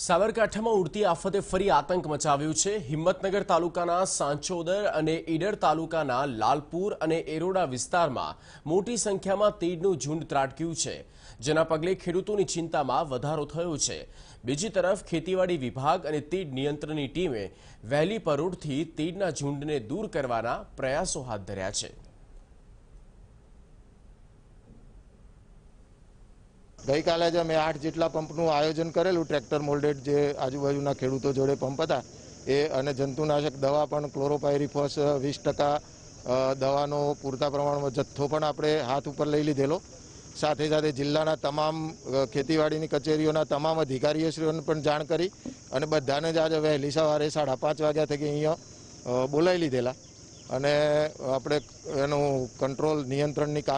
સાબરકાંઠામાં ઉડતી આફતે ફરી આતંક મચાવ્યું છે હિંમતનગર તાલુકાના સાંચોદર અને ઈડર તાલુકાના લાલપુર અને એરોડા વિસ્તારમાં મોટી સંખ્યામાં તીડનું ઝુંડ ત્રાટક્યું છે જેના પગલે ખેડૂતોની ચિંતામાં વધારો થયો છે બીજી તરફ ખેતીવાડી વિભાગ અને તીડ નિયંત્રણની ટીમે વહેલી પરોડથી તીડના ઝુંડને દૂર કરવાના પ્રયાસો હાથ ધર્યા છે ગઈકાલે જ અમે આઠ જેટલા પંપનું આયોજન કરેલું ટ્રેક્ટર મોલ્ડેડ જે આજુબાજુના ખેડૂતો જોડે પંપ હતા એ અને જંતુનાશક દવા પણ ક્લોરોપાયરીફોસ વીસ ટકા દવાનો પૂરતા પ્રમાણમાં જથ્થો પણ આપણે હાથ ઉપર લઈ લીધેલો સાથે સાથે જિલ્લાના તમામ ખેતીવાડીની કચેરીઓના તમામ અધિકારીઓશ્રીઓને પણ જાણ કરી અને બધાને જ આજે વહેલી સવારે સાડા પાંચ વાગ્યા થકી અહીંયા બોલાવી લીધેલા અને આપણે એનું કંટ્રોલ નિયંત્રણની કામ